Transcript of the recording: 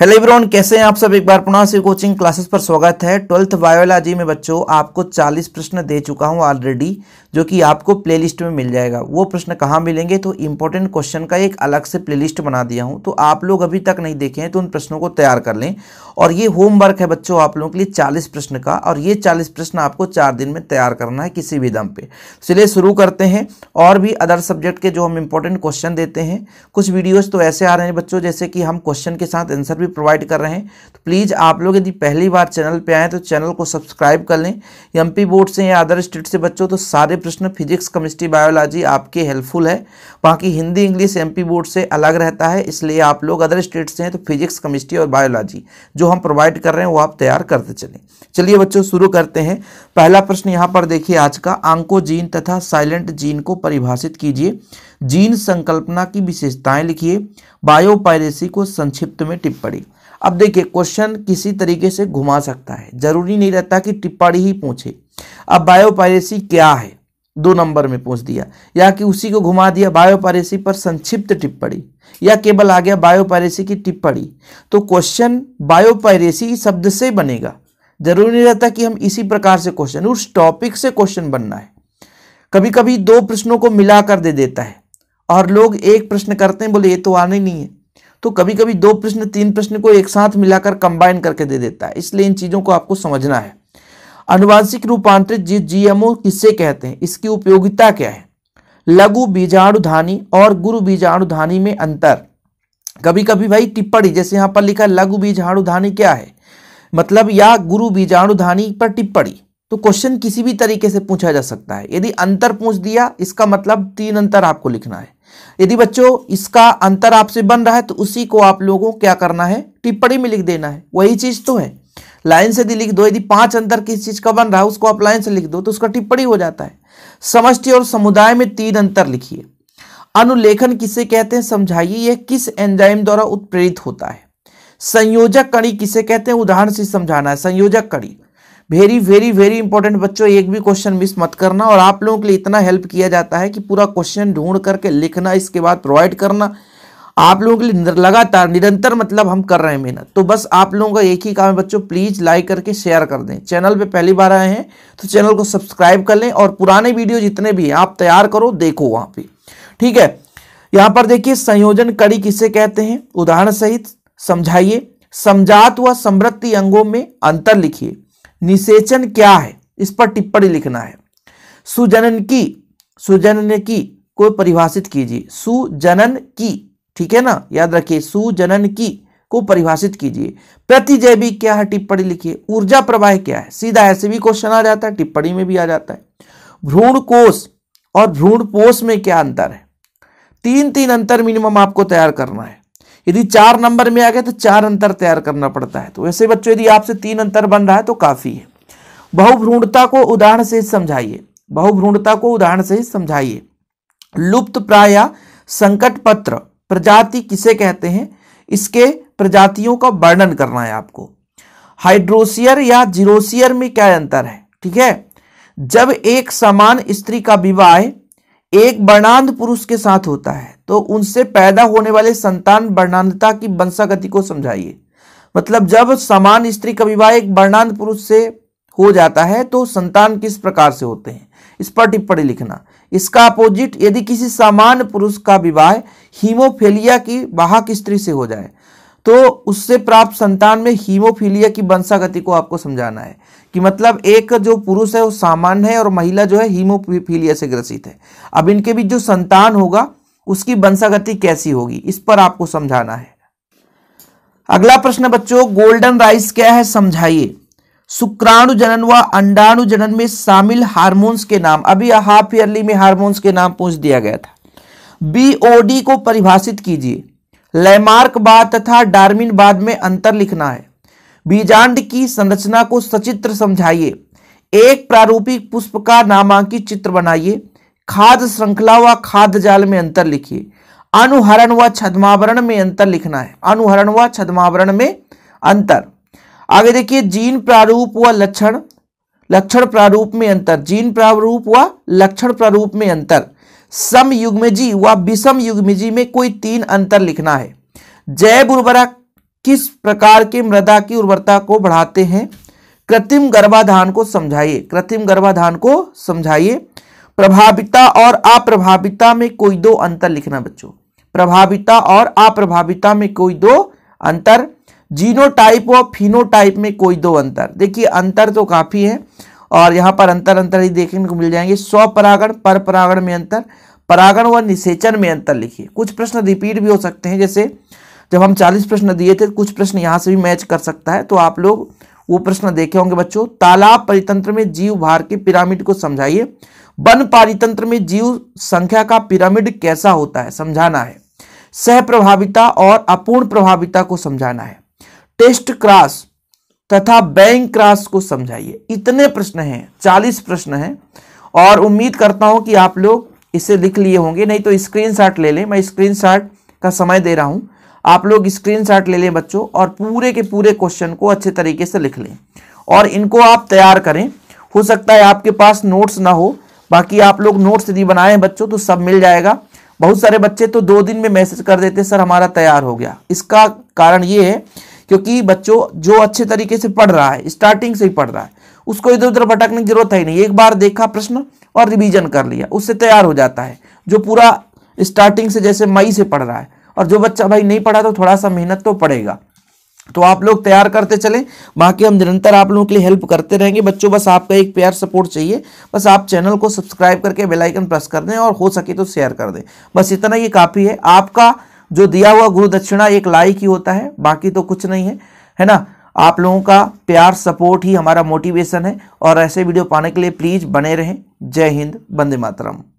hello everyone कैसे हैं आप सब एक बार पुनः से कोचिंग क्लासेस पर स्वागत है ट्वेल्थ बायोलॉजी में बच्चों आपको 40 प्रश्न दे चुका हूं ऑलरेडी जो कि आपको प्लेलिस्ट में मिल जाएगा वो प्रश्न कहाँ मिलेंगे तो इम्पोर्टेंट क्वेश्चन का एक अलग से प्लेलिस्ट बना दिया हूं तो आप लोग अभी तक नहीं देखे हैं तो उन प्रश्नों को तैयार कर लें और ये होमवर्क है बच्चों आप लोगों के लिए चालीस प्रश्न का और ये चालीस प्रश्न आपको चार दिन में तैयार करना है किसी भी दम पे चलिए शुरू करते हैं और भी अदर सब्जेक्ट के जो हम इम्पोर्टेंट क्वेश्चन देते हैं कुछ वीडियोज़ तो ऐसे आ रहे हैं बच्चों जैसे कि हम क्वेश्चन के साथ आंसर भी भी प्रोवाइड कर रहे हैं तो प्लीज़ आप लोग यदि पहली बार चैनल पे आएँ तो चैनल को सब्सक्राइब कर लें एम बोर्ड से या अदर स्टेट से बच्चों तो सारे प्रश्न फिजिक्स केमिस्ट्री बायोलॉजी आपके हेल्पफुल है बाकी हिंदी इंग्लिश एम बोर्ड से अलग रहता है इसलिए आप लोग अदर स्टेट से हैं तो फिजिक्स केमिस्ट्री और बायोलॉजी जो हम प्रोवाइड कर रहे हैं वो आप तैयार करते चलें चलिए बच्चों शुरू करते हैं पहला प्रश्न यहाँ पर देखिए आज का आंको जीन तथा साइलेंट जीन को परिभाषित कीजिए जीन संकल्पना की विशेषताएं लिखिए बायोपायरेसी को संक्षिप्त में टिप्पणी अब देखिए क्वेश्चन किसी तरीके से घुमा सकता है जरूरी नहीं रहता कि टिप्पणी ही पूछे अब बायोपायरेसी क्या है दो नंबर में पूछ दिया या कि उसी को घुमा दिया बायोपायरेसी पर संक्षिप्त टिप्पणी या केवल आ गया बायोपायरेसी की टिप्पणी तो क्वेश्चन बायोपायरेसी शब्द से बनेगा जरूरी नहीं रहता कि हम इसी प्रकार से क्वेश्चन उस टॉपिक से क्वेश्चन बनना है कभी कभी दो प्रश्नों को मिलाकर दे देता है और लोग एक प्रश्न करते हैं बोले ये तो आने नहीं है तो कभी कभी दो प्रश्न तीन प्रश्न को एक साथ मिलाकर कंबाइन करके दे देता है इसलिए इन चीज़ों को आपको समझना है अनुवांशिक रूपांतरित जीव जीएमओ किससे कहते हैं इसकी उपयोगिता क्या है लघु बीजाणुधानी और गुरु बीजाणुधानी में अंतर कभी कभी भाई टिप्पणी जैसे यहाँ पर लिखा लघु बीजाणुधानी क्या है मतलब या गुरु बीजाणुधानी पर टिप्पणी तो क्वेश्चन किसी भी तरीके से पूछा जा सकता है यदि अंतर पूछ दिया इसका मतलब तीन अंतर आपको लिखना है यदि बच्चों इसका अंतर आपसे बन रहा है तो उसी को आप लोगों को क्या करना है टिप्पणी में लिख देना है वही चीज तो है लाइन से यदि लिख दो यदि पांच अंतर किस चीज का बन रहा है उसको आप लाइन से लिख दो तो उसका टिप्पणी हो जाता है समष्टि और समुदाय में तीन अंतर लिखिए अनुलेखन किसे कहते हैं समझाइए यह किस एंजाइम द्वारा उत्प्रेरित होता है संयोजक कड़ी किसे कहते हैं उदाहरण से समझाना है संयोजक कड़ी वेरी वेरी वेरी इंपॉर्टेंट बच्चों एक भी क्वेश्चन मिस मत करना और आप लोगों के लिए इतना हेल्प किया जाता है कि पूरा क्वेश्चन ढूंढ करके लिखना इसके बाद प्रोवाइड करना आप लोगों के लिए लगातार निरंतर मतलब हम कर रहे हैं मेहनत तो बस आप लोगों का एक ही काम है बच्चों प्लीज़ लाइक करके शेयर कर दें चैनल पे पहली बार आए हैं तो चैनल को सब्सक्राइब कर लें और पुराने वीडियो जितने भी हैं आप तैयार करो देखो वहां पे ठीक है यहाँ पर देखिए संयोजन कड़ी किसे कहते हैं उदाहरण सहित समझाइए समझात व समृद्धि अंगों में अंतर लिखिए निषेचन क्या है इस पर टिप्पणी लिखना है सुजनन की सुजनन की को परिभाषित कीजिए सुजनन की ठीक है ना याद रखिए सुजनन की को परिभाषित कीजिए प्रतिजैविक क्या है टिप्पणी लिखिए ऊर्जा प्रवाह क्या है सीधा ऐसे भी क्वेश्चन आ जाता है टिप्पणी में भी आ जाता है भ्रूण कोष और भ्रूण पोष में क्या अंतर है तीन तीन अंतर मिनिमम आपको तैयार करना है यदि चार नंबर में आ गए तो चार अंतर तैयार करना पड़ता है तो वैसे बच्चों यदि आपसे तीन अंतर बन रहा है तो काफ़ी है बहुभ्रूणता को उदाहरण से समझाइए बहुभ्रूणता को उदाहरण से समझाइए लुप्त प्राय संकट पत्र प्रजाति किसे कहते हैं इसके प्रजातियों का वर्णन करना है आपको हाइड्रोसियर या जीरोसियर में क्या अंतर है ठीक है जब एक समान स्त्री का विवाह एक वर्णांध पुरुष के साथ होता है तो उनसे पैदा होने वाले संतान वर्णांधता की वंशागति को समझाइए मतलब जब समान स्त्री का विवाह एक वर्णांध पुरुष से हो जाता है तो संतान किस प्रकार से होते हैं इस पर टिप्पणी लिखना इसका अपोजिट यदि किसी समान पुरुष का विवाह हीमोफेलिया की वाहक स्त्री से हो जाए तो उससे प्राप्त संतान में हीमोफीलिया की वंशागति को आपको समझाना है कि मतलब एक जो पुरुष है वो सामान्य है और महिला जो है हीमोफीलिया से ग्रसित है अब इनके बीच जो संतान होगा उसकी वंशागति कैसी होगी इस पर आपको समझाना है अगला प्रश्न बच्चों गोल्डन राइस क्या है समझाइए शुक्राणु जनन व अंडाणु जनन में शामिल हार्मोन्स के नाम अभी हाफ ईयरली में हार्मोन्स के नाम पूछ दिया गया था बीओडी को परिभाषित कीजिए लैमार्क बाद तथा डार्मिन बाद में अंतर लिखना है बीजांड की संरचना को सचित्र समझाइए एक प्रारूपिक पुष्प का नामांकित चित्र बनाइए खाद्य श्रृंखला व खाद्य जाल में अंतर लिखिए अनुहरण व छदमावरण में अंतर लिखना है अनुहरण व छदमावरण में अंतर आगे देखिए जीन प्रारूप व लक्षण लक्षण प्रारूप में अंतर जीन प्रारूप व लक्षण प्रारूप में अंतर समयुग्मजी व विषम युग्मजी में कोई तीन अंतर लिखना है जैव उर्वरक किस प्रकार के मृदा की उर्वरता को बढ़ाते हैं कृत्रिम गर्भाधान को समझाइए कृत्रिम गर्भाधान को समझाइए प्रभाविता और अप्रभाविता में कोई दो अंतर लिखना बच्चों प्रभाविता और अप्रभाविता में कोई दो अंतर जीनोटाइप व फिनोटाइप में कोई दो अंतर देखिए अंतर तो काफी है और यहाँ पर अंतर अंतर ही देखने को मिल जाएंगे स्व परागण पर परागण में अंतर परागण व निषेचन में अंतर लिखिए कुछ प्रश्न रिपीट भी हो सकते हैं जैसे जब हम चालीस प्रश्न दिए थे कुछ प्रश्न यहाँ से भी मैच कर सकता है तो आप लोग वो प्रश्न देखे होंगे बच्चों तालाब परितंत्र में जीव भार के पिरामिड को समझाइए वन पारितंत्र में जीव संख्या का पिरामिड कैसा होता है समझाना है सह प्रभाविता और अपूर्ण प्रभाविता को समझाना है टेस्ट क्रास तथा बैंक क्रास को समझाइए इतने प्रश्न हैं चालीस प्रश्न हैं और उम्मीद करता हूं कि आप लोग इसे लिख लिए होंगे नहीं तो स्क्रीनशॉट ले लें मैं स्क्रीनशॉट का समय दे रहा हूं आप लोग स्क्रीनशॉट ले लें बच्चों और पूरे के पूरे क्वेश्चन को अच्छे तरीके से लिख लें और इनको आप तैयार करें हो सकता है आपके पास नोट्स ना हो बाकी आप लोग नोट्स यदि बनाए हैं बच्चों तो सब मिल जाएगा बहुत सारे बच्चे तो दो दिन में मैसेज कर देते सर हमारा तैयार हो गया इसका कारण ये है क्योंकि बच्चों जो अच्छे तरीके से पढ़ रहा है स्टार्टिंग से ही पढ़ रहा है उसको इधर उधर भटकने की जरूरत है ही नहीं एक बार देखा प्रश्न और रिवीजन कर लिया उससे तैयार हो जाता है जो पूरा स्टार्टिंग से जैसे मई से पढ़ रहा है और जो बच्चा भाई नहीं पढ़ा तो थोड़ा सा मेहनत तो पड़ेगा तो आप लोग तैयार करते चलें बाकी हम निरंतर आप लोगों के लिए हेल्प करते रहेंगे बच्चों बस आपका एक प्यार सपोर्ट चाहिए बस आप चैनल को सब्सक्राइब करके बेल आइकन प्रेस कर दें और हो सके तो शेयर कर दें बस इतना ही काफ़ी है आपका जो दिया हुआ गुरु दक्षिणा एक लाइक ही होता है बाकी तो कुछ नहीं है है ना आप लोगों का प्यार सपोर्ट ही हमारा मोटिवेशन है और ऐसे वीडियो पाने के लिए प्लीज़ बने रहें जय हिंद बंदे मातरम